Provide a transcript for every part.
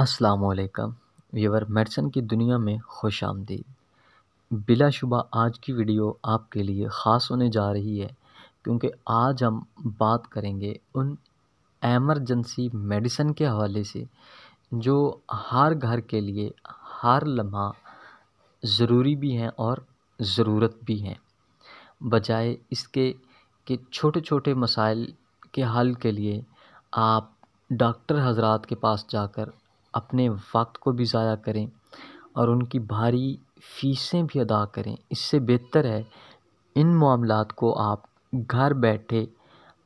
अस्सलाम viewer medicine की दुनिया में खुश आमदीद बिलाशुबा आज की वीडियो आपके लिए ख़ास होने जा रही है क्योंकि आज हम बात करेंगे उन एमरजेंसी मेडिसन के हवाले से जो हर घर के लिए हर लम्हा ज़रूरी भी हैं और ज़रूरत भी हैं बजाय इसके कि छोटे छोटे मसाइल के हल के लिए आप डॉक्टर हजरात के पास जाकर अपने वक्त को भी ज़ाया करें और उनकी भारी फ़ीसें भी अदा करें इससे बेहतर है इन मामलों को आप घर बैठे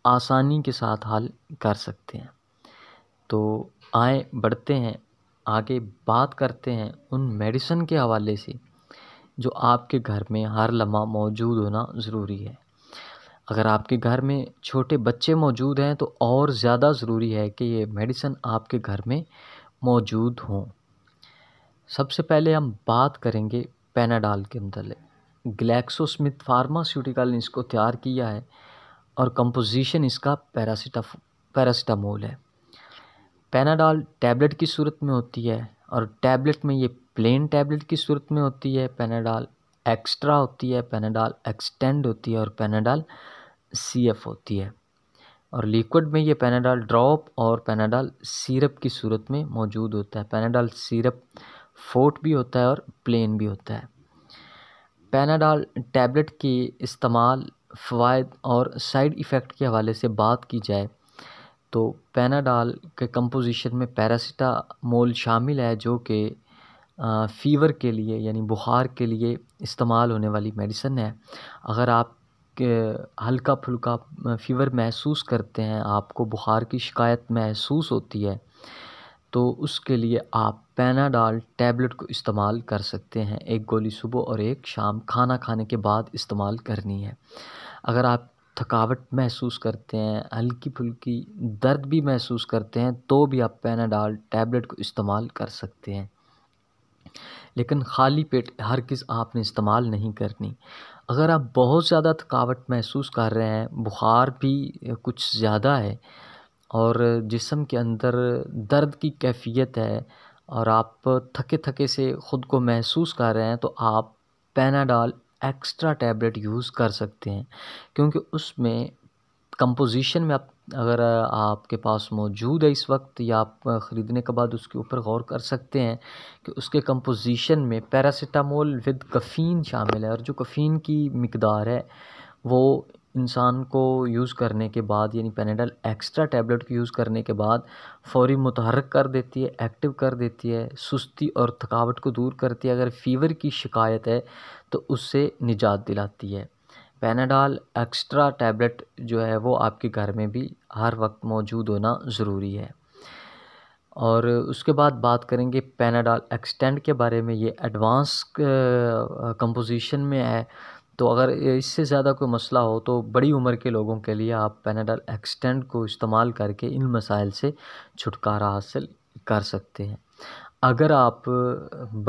आसानी के साथ हल कर सकते हैं तो आए बढ़ते हैं आगे बात करते हैं उन मेडिसन के हवाले से जो आपके घर में हर लम्हा मौजूद होना ज़रूरी है अगर आपके घर में छोटे बच्चे मौजूद हैं तो और ज़्यादा ज़रूरी है कि ये मेडिसन आपके घर में मौजूद हों सबसे पहले हम बात करेंगे पैनाडाल के मतलब ग्लैक्सो स्मिथ फार्मास्यूटिकल ने इसको तैयार किया है और कंपोजिशन इसका पैरासीटा पैरासीटामोल है पैनाडाल टैबलेट की सूरत में होती है और टैबलेट में ये प्लेन टैबलेट की सूरत में होती है पैनाडाल एक्स्ट्रा होती है पैनाडाल एक्सटेंड होती है और पैनाडाल सी एफ होती है और लिक्विड में ये पेनाडाल ड्रॉप और पैनाडॉल सिरप की सूरत में मौजूद होता है पैनाडॉल सिरप फोर्ट भी होता है और प्लेन भी होता है पैनाडॉल टैबलेट के इस्तेमाल फ़वाद और साइड इफ़ेक्ट के हवाले से बात की जाए तो पैनाडाल के कंपोजिशन में पैरासीटामोल शामिल है जो कि फ़ीवर के लिए यानी बुखार के लिए इस्तेमाल होने वाली मेडिसन है अगर आप हल्का फुल्का फ़ीवर महसूस करते हैं आपको बुखार की शिकायत महसूस होती है तो उसके लिए आप पैनाडाल टैबलेट को इस्तेमाल कर सकते हैं एक गोली सुबह और एक शाम खाना खाने के बाद इस्तेमाल करनी है अगर आप थकावट महसूस करते हैं हल्की फुल्की दर्द भी महसूस करते हैं तो भी आप पैनाडाल टैबलेट को इस्तेमाल कर सकते हैं लेकिन खाली पेट हर किस आपने इस्तेमाल नहीं करनी अगर आप बहुत ज़्यादा थकावट महसूस कर रहे हैं बुखार भी कुछ ज़्यादा है और जिसम के अंदर दर्द की कैफ़ियत है और आप थके थके से ख़ुद को महसूस कर रहे हैं तो आप पैनाडाल एक्स्ट्रा टैबलेट यूज़ कर सकते हैं क्योंकि उसमें कंपोजिशन में आप अगर आपके पास मौजूद है इस वक्त या आप ख़रीदने के बाद उसके ऊपर गौर कर सकते हैं कि उसके कंपोजिशन में पैरासीटामोल विद कफ़ीन शामिल है और जो कफ़ीन की मकदार है वो इंसान को यूज़ करने के बाद यानी पेनेडल एक्स्ट्रा टैबलेट को यूज़ करने के बाद फौरी मुतहरक कर देती है एक्टिव कर देती है सुस्ती और थकावट को दूर करती है अगर फ़ीवर की शिकायत है तो उससे निजात दिलाती है पैनाडाल एक्स्ट्रा टैबलेट जो है वो आपके घर में भी हर वक्त मौजूद होना ज़रूरी है और उसके बाद बात करेंगे पैनाडॉल एक्सटेंड के बारे में ये एडवांस कंपोजिशन में है तो अगर इससे ज़्यादा कोई मसला हो तो बड़ी उम्र के लोगों के लिए आप पैनाडॉल एक्सटेंड को इस्तेमाल करके इन मसाइल से छुटकारा हासिल कर सकते हैं अगर आप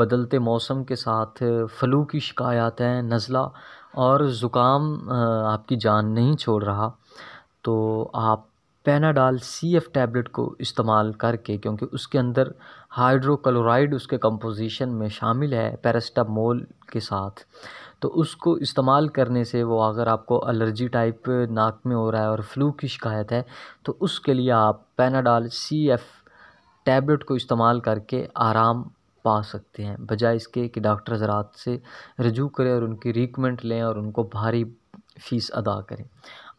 बदलते मौसम के साथ फ्लू की शिकायत हैं नज़ला और ज़ुकाम आपकी जान नहीं छोड़ रहा तो आप पैनाडाल सी एफ़ टैबलेट को इस्तेमाल करके क्योंकि उसके अंदर हाइड्रोक्लोराइड उसके कंपोजिशन में शामिल है पैरास्टामोल के साथ तो उसको इस्तेमाल करने से वो अगर आपको एलर्जी टाइप नाक में हो रहा है और फ्लू की शिकायत है तो उसके लिए आप पैनाडाल सी एफ़ टैबलेट को इस्तेमाल करके आराम पा सकते हैं बजाय इसके कि डॉक्टर ज़रात से रजू करें और उनकी रिकमेंट लें और उनको भारी फ़ीस अदा करें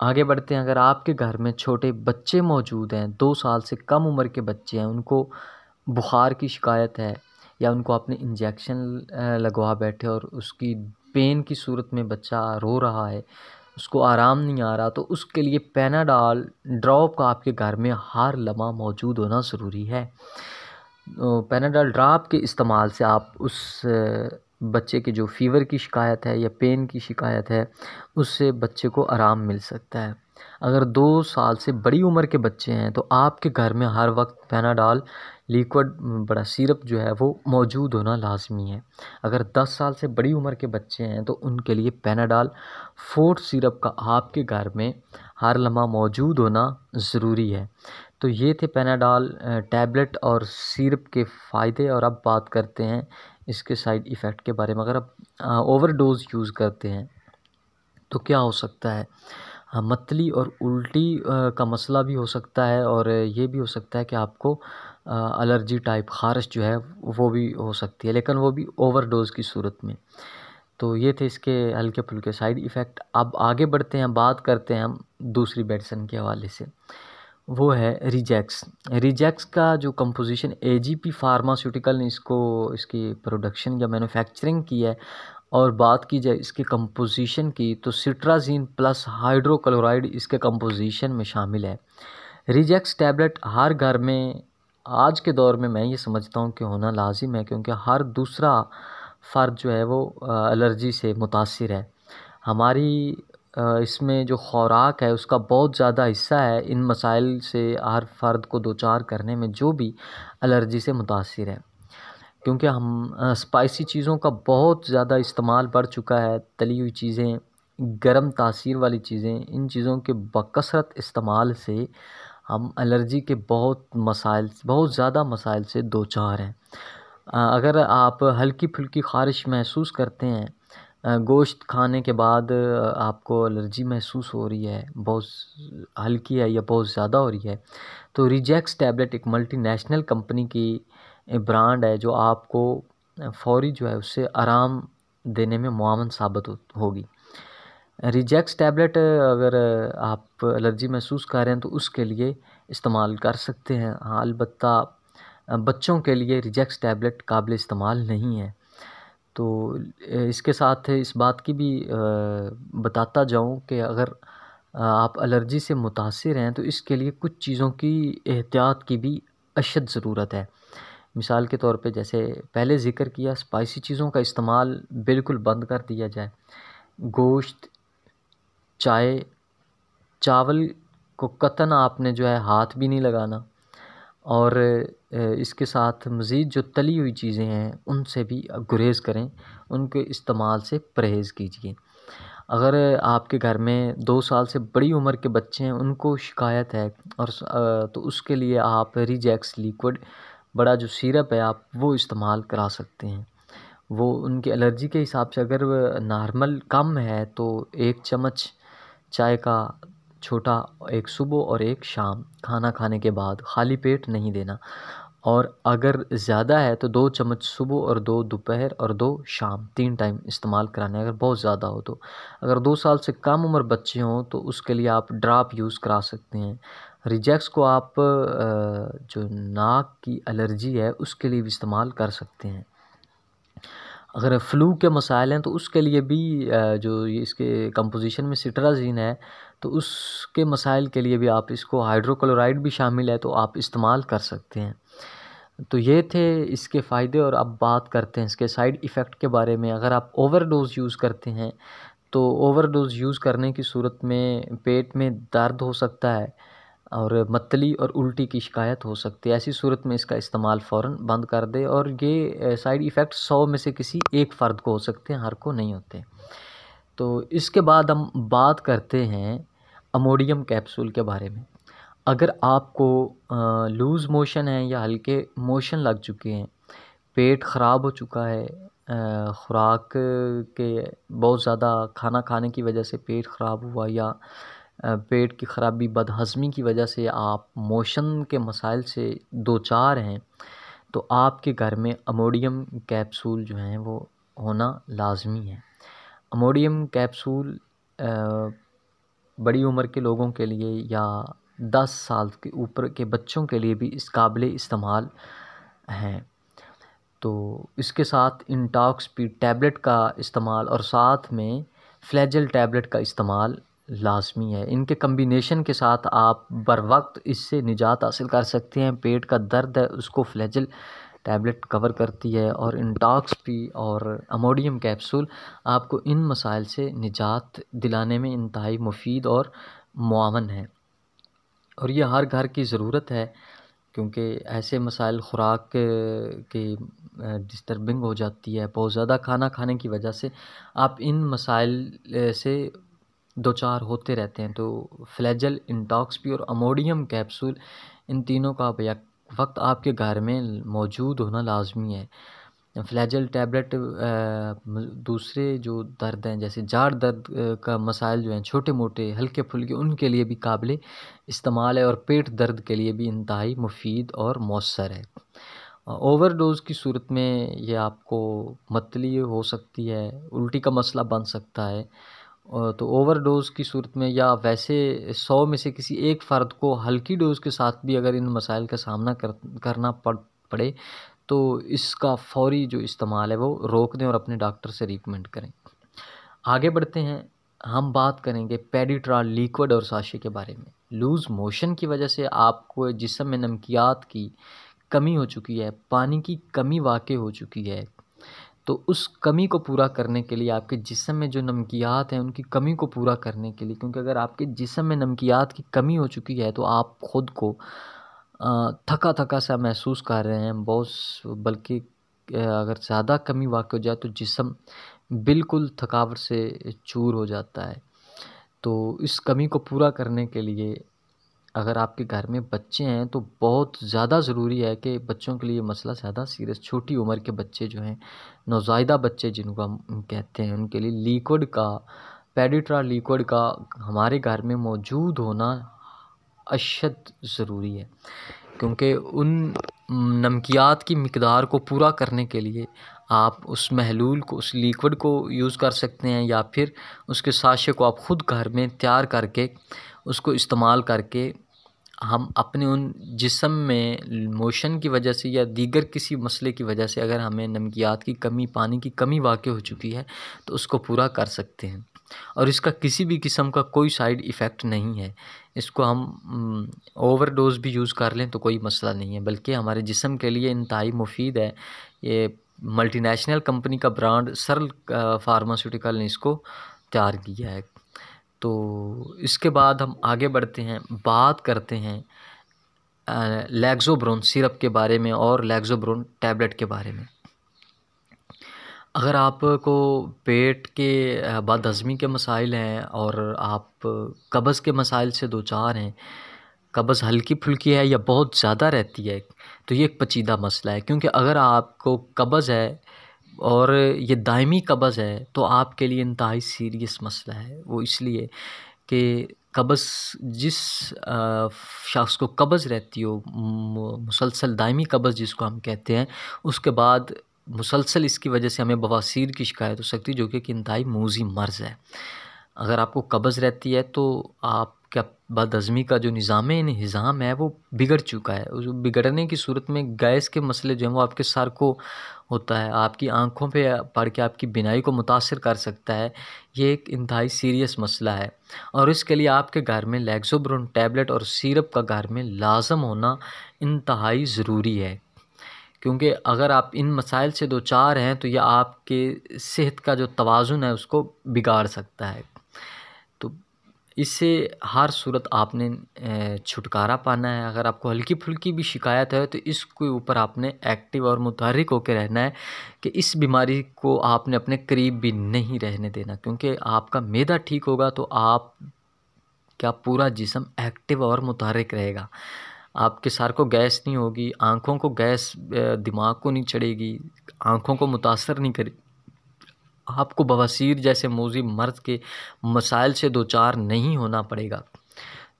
आगे बढ़ते हैं अगर आपके घर में छोटे बच्चे मौजूद हैं दो साल से कम उम्र के बच्चे हैं उनको बुखार की शिकायत है या उनको आपने इंजेक्शन लगवा बैठे और उसकी पेन की सूरत में बच्चा रो रहा है उसको आराम नहीं आ रहा तो उसके लिए पैनाडाल ड्रॉप का आपके घर में हर लम्हा मौजूद होना ज़रूरी है पैनाडोल ड्राप के इस्तेमाल से आप उस बच्चे के जो फ़ीवर की शिकायत है या पेन की शिकायत है उससे बच्चे को आराम मिल सकता है अगर दो साल से बड़ी उम्र के बच्चे हैं तो आपके घर में हर वक्त पैनाडॉल लिक्विड बड़ा सिरप जो है वो मौजूद होना लाजमी है अगर 10 साल से बड़ी उम्र के बच्चे हैं तो उनके लिए पैनाडाल फोर्ट सिरप का आपके घर में हर लम्हा मौजूद होना ज़रूरी है तो ये थे पेनाडाल टैबलेट और सिरप के फ़ायदे और अब बात करते हैं इसके साइड इफ़ेक्ट के बारे में अगर आप ओवरडोज़ यूज़ करते हैं तो क्या हो सकता है हाँ, मतली और उल्टी का मसला भी हो सकता है और ये भी हो सकता है कि आपको एलर्जी टाइप ख़ारश जो है वो भी हो सकती है लेकिन वो भी ओवरडोज़ की सूरत में तो ये थे इसके हल्के फुल्के साइड इफ़ेक्ट अब आगे बढ़ते हैं बात करते हैं हम दूसरी मेडिसन के हवाले से वो है रिजैक्स रिजैक्स का जो composition A G P pharmaceutical ने इसको इसकी प्रोडक्शन या मैन्युफैक्चरिंग की है और बात की जाए इसके कंपोजिशन की तो सिट्राजीन प्लस हाइड्रोक्लोराइड इसके कंपोजिशन में शामिल है रिजैक्स टैबलेट हर घर में आज के दौर में मैं ये समझता हूँ कि होना लाजिम है क्योंकि हर दूसरा फ़र्द जो है वो एलर्जी से मुतासर है हमारी इसमें जो ख़ुराक है उसका बहुत ज़्यादा हिस्सा है इन मसाइल से हर फ़र्द को दो चार करने में जो भी एलर्जी से मुतासर है क्योंकि हम स्पाइसी चीज़ों का बहुत ज़्यादा इस्तेमाल बढ़ चुका है तली हुई चीज़ें गर्म तासीर वाली चीज़ें इन चीज़ों के बकसरत इस्तेमाल से हम एलर्जी के बहुत मसाइल बहुत ज़्यादा मसाइल से दो चार हैं अगर आप हल्की फुल्की ख़ारिश महसूस करते हैं गोश्त खाने के बाद आपको एलर्जी महसूस हो रही है बहुत हल्की है या बहुत ज़्यादा हो रही है तो रिजैक्स टैबलेट एक मल्टीनेशनल कंपनी की ब्रांड है जो आपको फौरी जो है उससे आराम देने में मुआवन साबित हो, होगी रिजैक्स टैबलेट अगर आप एलर्जी महसूस कर रहे हैं तो उसके लिए इस्तेमाल कर सकते हैं हाँ अलबत् बच्चों के लिए रिजैक्स टैबलेट काबिल इस्तेमाल नहीं है तो इसके साथ इस बात की भी बताता जाऊँ कि अगर आप एलर्जी से मुतासर हैं तो इसके लिए कुछ चीज़ों की एहतियात की भी अशद ज़रूरत है मिसाल के तौर पे जैसे पहले ज़िक्र किया स्पाइसी चीज़ों का इस्तेमाल बिल्कुल बंद कर दिया जाए गोश्त चाय चावल को कतन आपने जो है हाथ भी नहीं लगाना और इसके साथ मज़ीद जो तली हुई चीज़ें हैं उनसे भी गुरेज़ करें उनके इस्तेमाल से परहेज़ कीजिए अगर आपके घर में दो साल से बड़ी उम्र के बच्चे हैं उनको शिकायत है और तो उसके लिए आप रिजैक्स लिक्विड बड़ा जो सिरप है आप वो इस्तेमाल करा सकते हैं वो उनकी एलर्जी के हिसाब से अगर नॉर्मल कम है तो एक चम्मच चाय का छोटा एक सुबह और एक शाम खाना खाने के बाद खाली पेट नहीं देना और अगर ज़्यादा है तो दो चम्मच सुबह और दो दोपहर और दो शाम तीन टाइम इस्तेमाल कराने अगर बहुत ज़्यादा हो तो अगर दो साल से कम उम्र बच्चे हों तो उसके लिए आप ड्राप यूज़ करा सकते हैं रिजैक्स को आप जो नाक की एलर्जी है उसके लिए भी इस्तेमाल कर सकते हैं अगर फ़्लू के मसाइल हैं तो उसके लिए भी जो इसके कंपोजिशन में सिट्राज़ीन है तो उसके मसाइल के लिए भी आप इसको हाइड्रोक्लोराइड भी शामिल है तो आप इस्तेमाल कर सकते हैं तो ये थे इसके फ़ायदे और अब बात करते हैं इसके साइड इफ़ेक्ट के बारे में अगर आप ओवरडोज़ यूज़ करते हैं तो ओवरडोज़ यूज़ करने की सूरत में पेट में दर्द हो सकता है और मतली और उल्टी की शिकायत हो सकती है ऐसी सूरत में इसका इस्तेमाल फ़ौर बंद कर दे और ये साइड इफ़ेक्ट सौ में से किसी एक फ़र्द को हो सकते हैं हर को नहीं होते तो इसके बाद हम बात करते हैं अमोडियम कैप्सूल के बारे में अगर आपको लूज़ मोशन है या हल्के मोशन लग चुके हैं पेट ख़राब हो चुका है ख़ुराक के बहुत ज़्यादा खाना खाने की वजह से पेट ख़राब हुआ या पेट की ख़राबी बदहज़मी की वजह से आप मोशन के मसाइल से दो चार हैं तो आपके घर में अमोडियम कैप्सूल जो हैं वो होना लाजमी है अमोडियम कैप्सूल बड़ी उम्र के लोगों के लिए या दस साल के ऊपर के बच्चों के लिए भी इस काबिल इस्तेमाल हैं तो इसके साथ इंटॉक्स पी टैबलेट का इस्तेमाल और साथ में फ्लैजल टैबलेट का इस्तेमाल लाजमी है इनके कम्बिनेशन के साथ आप बर वक्त इससे निजात हासिल कर सकते हैं पेट का दर्द है उसको फ्लैजल टैबलेट कवर करती है और इंटॉक्स पी और अमोडियम कैप्सूल आपको इन मसाइल से निजात दिलाने में इंतहाई मुफीद और मावन है और यह हर घर की ज़रूरत है क्योंकि ऐसे मसाइल ख़ुराक के डिस्टर्बिंग हो जाती है बहुत ज़्यादा खाना खाने की वजह से आप इन मसाइल से दो चार होते रहते हैं तो फ्लैजल इंटॉक्स भी और अमोडियम कैप्सूल इन तीनों का आप वक्त आपके घर में मौजूद होना लाजमी है फ्लैजल टैबलेट दूसरे जो दर्द हैं जैसे जार दर्द का मसाइल जो हैं छोटे मोटे हल्के फुल्के उनके लिए भी काबिल इस्तेमाल है और पेट दर्द के लिए भी इंतहाई मुफीद और मौसर है ओवरडोज़ की सूरत में ये आपको मतली हो सकती है उल्टी का मसला बन सकता है तो ओवरडोज़ की सूरत में या वैसे सौ में से किसी एक फ़र्द को हल्की डोज़ के साथ भी अगर इन मसाइल का सामना कर करना पड़ पड़े तो इसका फौरी जो इस्तेमाल है वो रोक दें और अपने डॉक्टर से रिकमेंड करें आगे बढ़ते हैं हम बात करेंगे पेडिट्राल लिक्विड और साशे के बारे में लूज़ मोशन की वजह से आपको जिसम में नमकियात की कमी हो चुकी है पानी की कमी वाक़ हो चुकी है तो उस कमी को पूरा करने के लिए आपके जिसम में जो नमकियात हैं उनकी कमी को पूरा करने के लिए क्योंकि अगर आपके जिसम में नमकियात की कमी हो चुकी है तो आप ख़ुद को थका थका सा महसूस कर रहे हैं बहुत बल्कि अगर ज़्यादा कमी वाक़ हो जाए तो जिसम बिल्कुल थकावट से चूर हो जाता है तो इस कमी को पूरा करने के लिए अगर आपके घर में बच्चे हैं तो बहुत ज़्यादा ज़रूरी है कि बच्चों के लिए मसला ज़्यादा सीरियस छोटी उम्र के बच्चे जो हैं नौजायदा बच्चे जिनको हम कहते हैं उनके लिए लिक्विड का पेडिट्रा लिक्विड का हमारे घर में मौजूद होना अशद ज़रूरी है क्योंकि उन नमकियात की मकदार को पूरा करने के लिए आप उस महलूल को उस लिक्विड को यूज़ कर सकते हैं या फिर उसके साशे को आप ख़ुद घर में तैयार करके उसको इस्तेमाल करके हम अपने उन जिसम में मोशन की वजह से या दीगर किसी मसले की वजह से अगर हमें नमकियात की कमी पानी की कमी वाक़ हो चुकी है तो उसको पूरा कर सकते हैं और इसका किसी भी किस्म का कोई साइड इफ़ेक्ट नहीं है इसको हम ओवरडोज़ भी यूज़ कर लें तो कोई मसला नहीं है बल्कि हमारे जिसम के लिए इंतहाई मुफीद है ये मल्टीनेशनल कंपनी का ब्रांड सरल फार्मास्यूटिकल ने इसको तैयार किया है तो इसके बाद हम आगे बढ़ते हैं बात करते हैं लैग्ज़ोब्रोन सिरप के बारे में और लैग्ज़ोब्रोन टैबलेट के बारे में अगर आपको पेट के बाद हज़मी के मसाइल हैं और आप कब्ज़ के मसाइल से दो चार हैं कब्ज़ हल्की फुल्की है या बहुत ज़्यादा रहती है तो ये एक पचीदा मसला है क्योंकि अगर आपको कब्ज़ है और ये दायमी कबज़ है तो आपके लिए इंतहाई सीरियस मसला है वो इसलिए कि कबस जिस शख्स को कबज़ रहती हो मुसलसल दायमी कबज़ जिसको हम कहते हैं उसके बाद मुसलसल इसकी वजह से हमें बवासीर की शिकायत हो सकती है जो कि इंतहाई मोजी मर्ज़ है अगर आपको कबज़ रहती है तो आप क्या बाद अज़मी का जो निज़ाम निज़ाम है वो बिगड़ चुका है उस बिगड़ने की सूरत में गैस के मसले जो हैं वो आपके सर को होता है आपकी आँखों पे पड़ के आपकी बिनाई को मुतासर कर सकता है ये एक इंतहाई सीरियस मसला है और इसके लिए आपके घर में लेग्जोब्रोन टैबलेट और सिरप का घर में लाजम होना इंतहाई ज़रूरी है क्योंकि अगर आप इन मसाइल से दो चार हैं तो यह आपके सेहत का जो तोज़ुन है उसको बिगाड़ सकता है इससे हर सूरत आपने छुटकारा पाना है अगर आपको हल्की फुल्की भी शिकायत है तो इसके ऊपर आपने एक्टिव और मुतहरक होकर रहना है कि इस बीमारी को आपने अपने करीब भी नहीं रहने देना क्योंकि आपका मैदा ठीक होगा तो आप क्या पूरा जिसम एक्टिव और मुतहरक रहेगा आपके सर को गैस नहीं होगी आँखों को गैस दिमाग को नहीं चढ़ेगी आँखों को मुतासर नहीं करेगी आपको बवासीर जैसे मोजी मर्द के मसाइल से दो चार नहीं होना पड़ेगा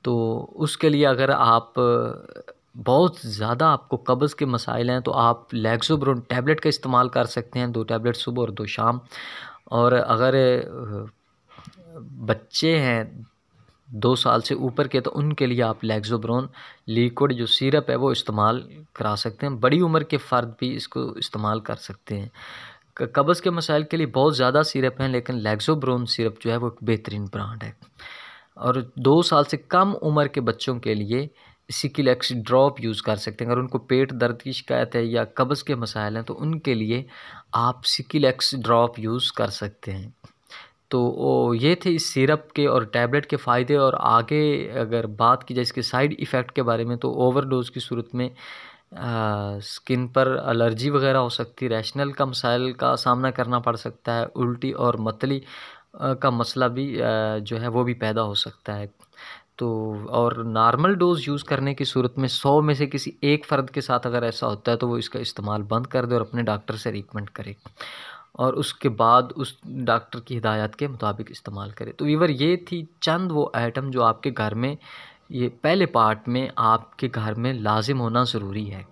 तो उसके लिए अगर आप बहुत ज़्यादा आपको कब्ज़ के मसाइल हैं तो आप लेग्जोब्रोन टैबलेट का इस्तेमाल कर सकते हैं दो टैबलेट सुबह और दो शाम और अगर बच्चे हैं दो साल से ऊपर के तो उनके लिए आप लेग्जोब्रोन लिक्विड जो सिरप है वो इस्तेमाल करा सकते हैं बड़ी उम्र के फ़र्द भी इसको इस्तेमाल कर सकते हैं कब्ज़ के मसाइल के लिए बहुत ज़्यादा सिरप हैं लेकिन लेग्जोब्रोन सिरप जो है वो एक बेहतरीन ब्रांड है और दो साल से कम उम्र के बच्चों के लिए सिकिलेक्स ड्रॉप यूज़ कर सकते हैं अगर उनको पेट दर्द की शिकायत है या कब्ज़ के मसाइल हैं तो उनके लिए आप सिकिलेक्स ड्रॉप यूज़ कर सकते हैं तो ये थे इस सिरप के और टैबलेट के फ़ायदे और आगे अगर बात की जाए इसके साइड इफ़ेक्ट के बारे में तो ओवरडोज़ की सूरत में स्किन पर एलर्जी वगैरह हो सकती है रैशनल का मसाइल का सामना करना पड़ सकता है उल्टी और मतली का मसला भी जो है वो भी पैदा हो सकता है तो और नॉर्मल डोज़ यूज़ करने की सूरत में सौ में से किसी एक फ़र्द के साथ अगर ऐसा होता है तो वो इसका इस्तेमाल बंद कर दे और अपने डॉक्टर से रिकमेंड करे और उसके बाद उस डॉक्टर की हिदायत के मुताबिक इस्तेमाल करें तो वीवर ये थी चंद वो आइटम जो आपके घर में ये पहले पार्ट में आपके घर में लाजिम होना ज़रूरी है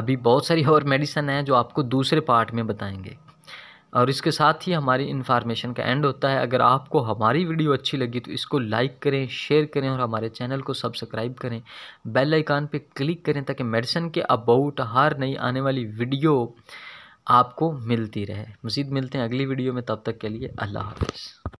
अभी बहुत सारी और मेडिसन हैं जो आपको दूसरे पार्ट में बताएंगे और इसके साथ ही हमारी इन्फॉर्मेशन का एंड होता है अगर आपको हमारी वीडियो अच्छी लगी तो इसको लाइक करें शेयर करें और हमारे चैनल को सब्सक्राइब करें बेल आइकान पे क्लिक करें ताकि मेडिसन के अबाउट हर नई आने वाली वीडियो आपको मिलती रहे मज़ीद मिलते हैं अगली वीडियो में तब तक के लिए अल्लाह हाफिज़